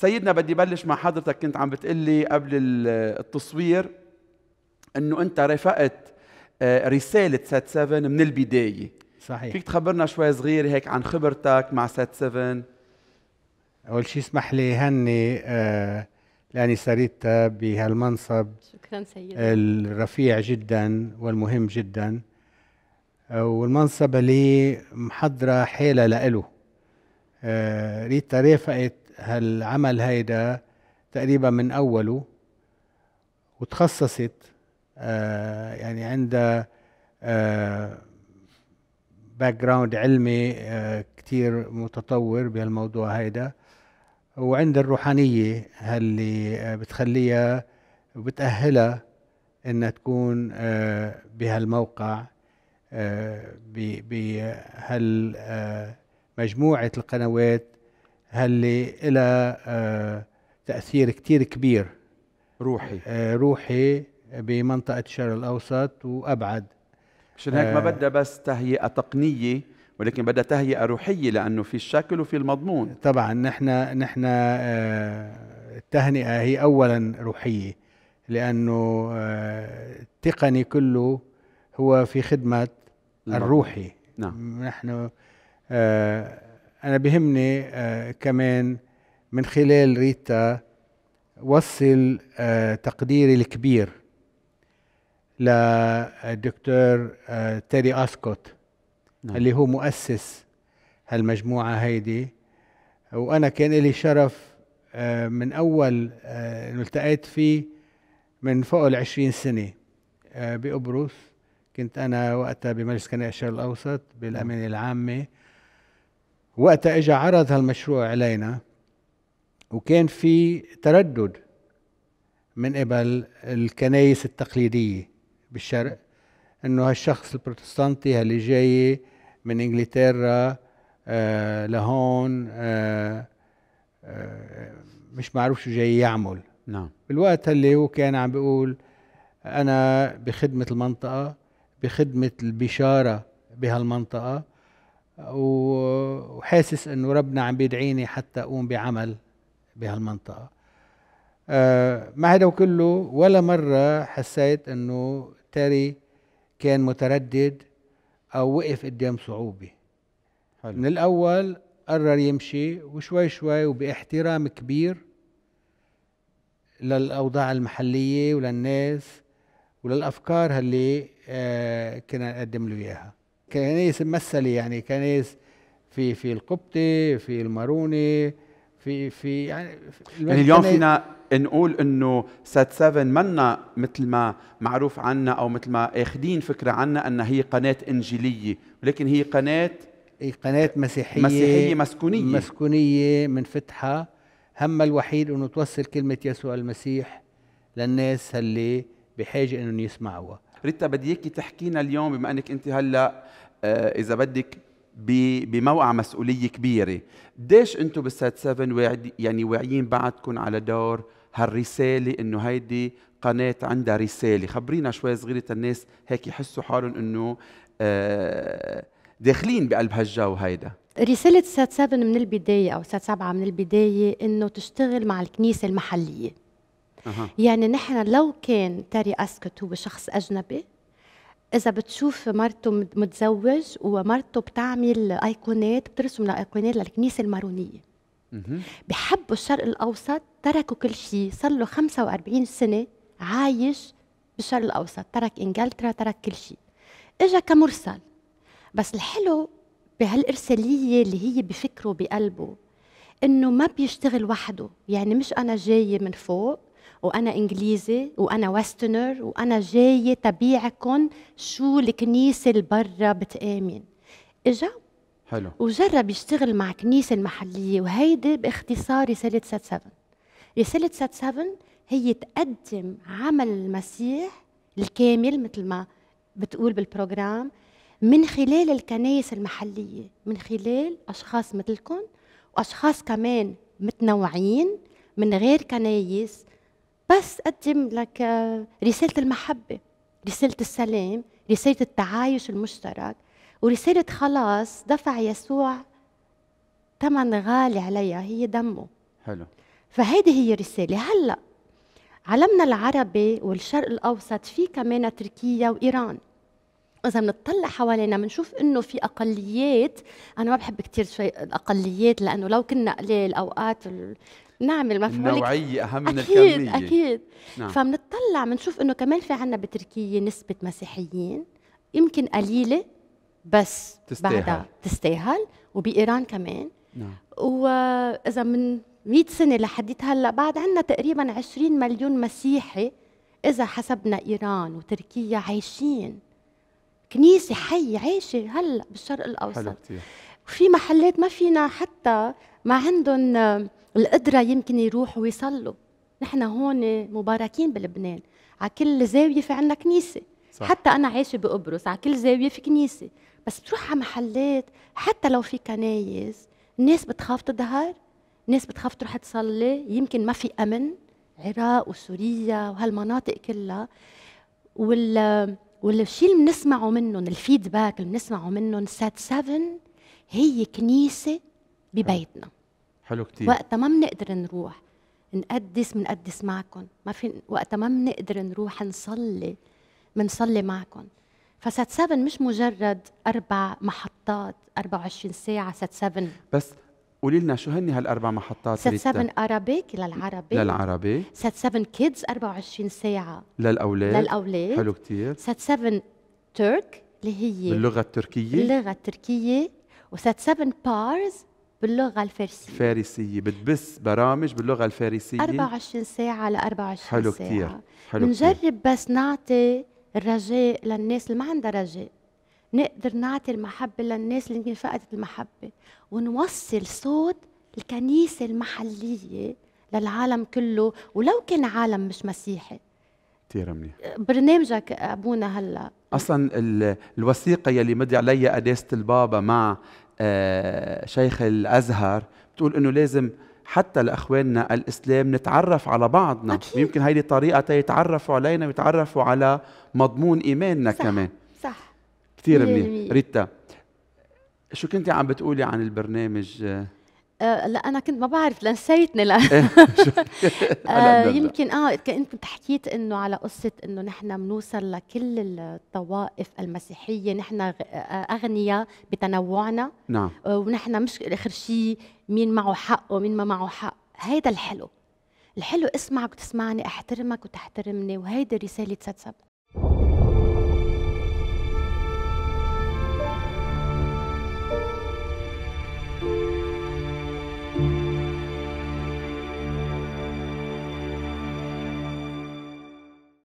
سيدنا بدي بلش مع حضرتك كنت عم بتقلي قبل التصوير انه انت رافقت آه، رساله سات 7 من البدايه صحيح فيك تخبرنا شوي صغير هيك عن خبرتك مع سات 7 اول شيء اسمح لي هني آه لاني سريت بهالمنصب شكرا سيدي الرفيع جدا والمهم جدا آه، والمنصب اللي محضره حيله لإله آه ريتا رافقت هالعمل هيدا تقريبا من أوله وتخصصت آه يعني عندها آه باك جراوند علمي آه كتير متطور بهالموضوع هيدا وعند الروحانية اللي آه، بتخليها وبتأهلها انها تكون آه، بهالموقع آه، بهالمجموعة القنوات اللي إلى آه، تاثير كتير كبير روحي آه، روحي بمنطقه الشرق الاوسط وابعد عشان هيك ما آه، بدها بس تهيئه تقنيه ولكن بدها تهيئه روحيه لانه في الشكل وفي المضمون طبعا نحن نحن التهنئه هي اولا روحيه لانه التقني كله هو في خدمه الروحي نعم نحن انا بهمني آه، كمان من خلال ريتا وصل آه، تقديري الكبير للدكتور آه، تيري اسكوت نعم. اللي هو مؤسس هالمجموعه هيدي وانا كان لي شرف من اول انه التقيت فيه من فوق ال 20 سنه بقبرص كنت انا وقتها بمجلس كنائس الشرق الاوسط نعم. بالامانه العامه وقتها اجى عرض هالمشروع علينا وكان في تردد من قبل الكنائس التقليدية بالشرق انه هالشخص البروتستانتي اللي جاي من انجلترا آه لهون آه آه مش معروف شو جاي يعمل نعم بالوقت اللي هو كان عم بيقول انا بخدمة المنطقة بخدمة البشارة بهالمنطقة وحاسس انه ربنا عم بيدعيني حتى اقوم بعمل بهالمنطقه مع هذا وكله ولا مره حسيت انه تاري كان متردد او وقف قدام صعوبه حلو. من الاول قرر يمشي وشوي شوي وباحترام كبير للاوضاع المحليه وللناس وللافكار اللي آه، كنا نقدم له اياها كنيس ممثلة يعني كنيس في في القبطي في الماروني في في يعني يعني اليوم فينا نقول انه سات 7 منا مثل ما معروف عنا او مثل ما اخذين فكره عنا انها هي قناه انجيليه ولكن هي قناه هي قناه مسيحيه مسيحيه مسكونيه مسكونيه منفتحه همها الوحيد انه توصل كلمه يسوع المسيح للناس اللي بحاجه انهم يسمعوها ريتا بدي اياكي تحكينا اليوم بما انك انت هلا آه، اذا بدك بموقع مسؤوليه كبيره قديش انتم بالسات 7 يعني واعيين بعدكم على دور هالرساله انه هيدي قناه عندها رساله خبرينا شوي صغيره الناس هيك يحسوا حالهم انه آه، داخلين بقلب هالجو هيدا رسالة سات 7 من البداية أو سات 7 من البداية إنه تشتغل مع الكنيسة المحلية أه. يعني نحن لو كان تاري اسكت هو شخص اجنبي اذا بتشوف مرته متزوج ومرته بتعمل ايقونات بترسم لايقونات للكنيسه المارونيه بحبوا الشرق الاوسط تركوا كل شيء صار له 45 سنه عايش بالشرق الاوسط ترك انجلترا ترك كل شيء اجا كمرسل بس الحلو بهالارساليه اللي هي بفكره بقلبه انه ما بيشتغل وحده يعني مش انا جايه من فوق وانا انجليزي وانا ويسترنر وانا جايه تبيعكم شو الكنيسه اللي برا بتامن اجا حلو وجرب يشتغل مع كنيسه المحليه وهيدي باختصار رساله 7 7 رساله 7 7 هي تقدم عمل المسيح الكامل مثل ما بتقول بالبروجرام من خلال الكنائس المحلية من خلال أشخاص مثلكم وأشخاص كمان متنوعين من غير كنايس بس أقدم لك آه، رسالة المحبة رسالة السلام رسالة التعايش المشترك ورسالة خلاص دفع يسوع ثمن غالي عليها هي دمه حلو فهيدي هي الرسالة هلأ عالمنا العربي والشرق الأوسط في كمان تركيا وإيران إذا بنطلع حوالينا بنشوف إنه في أقليات أنا ما بحب كثير شوي الأقليات لأنه لو كنا قليل أوقات نعمل مفعول النوعية أهم من الكمية أكيد أكيد نعم. فمنطلع بنشوف إنه كمان في عنا بتركيا نسبة مسيحيين يمكن قليلة بس تستاهل بعدها تستاهل وبإيران كمان نعم. وإذا من 100 سنة لحديت هلا بعد عنا تقريبا 20 مليون مسيحي إذا حسبنا إيران وتركيا عايشين كنيسة حية عايشة هلا بالشرق الأوسط حلو كتير. في محلات ما فينا حتى ما عندهم القدرة يمكن يروح ويصلوا نحن هون مباركين بلبنان على كل زاوية في عنا كنيسة صح. حتى أنا عايشة بقبرص على كل زاوية في كنيسة بس بتروح على محلات حتى لو في كنايس الناس بتخاف تظهر الناس بتخاف تروح تصلي يمكن ما في أمن عراق وسوريا وهالمناطق كلها وال والشيء اللي بنسمعه منهم الفيدباك اللي بنسمعه منهم سات 7 هي كنيسة ببيتنا حلو كتير وقتها ما بنقدر نروح نقدس بنقدس معكم ما في وقتها ما بنقدر نروح نصلي بنصلي معكم فسات 7 مش مجرد اربع محطات 24 ساعه سات 7 بس قولي لنا شو هن هالاربع محطات سات 7 ارابيك للعربي للعربي سات 7 كيدز 24 ساعه للاولاد للاولاد حلو كثير سات 7 ترك اللي هي باللغه التركيه اللغه التركيه وسات 7 بارز باللغه الفارسيه فارسيه بتبث برامج باللغه الفارسيه 24 ساعه ل 24 ساعه حلو كثير كتير. حلو كثير كتير. بس نعطي الرجاء للناس اللي ما عندها رجاء نقدر نعطي المحبة للناس اللي يمكن فقدت المحبة ونوصل صوت الكنيسة المحلية للعالم كله ولو كان عالم مش مسيحي كثير منيح برنامجك ابونا هلا اصلا الوثيقه يلي مضي عليها قداسه البابا مع آه، شيخ الازهر بتقول انه لازم حتى لاخواننا الاسلام نتعرف على بعضنا أكيد. يمكن هيدي طريقه يتعرفوا علينا ويتعرفوا على مضمون ايماننا صح. كمان صح كثير منيح ريتا شو كنت عم بتقولي عن البرنامج آه، آه، لا انا كنت ما بعرف لنسيتني لا إيه، آه، يمكن اه كنت حكيت انه على قصه انه نحن بنوصل لكل الطوائف المسيحيه نحن آه، اغنياء بتنوعنا نعم ونحن مش اخر شيء مين معه حق ومين ما معه حق هيدا الحلو الحلو اسمعك وتسمعني احترمك وتحترمني وهيدي رساله سبسب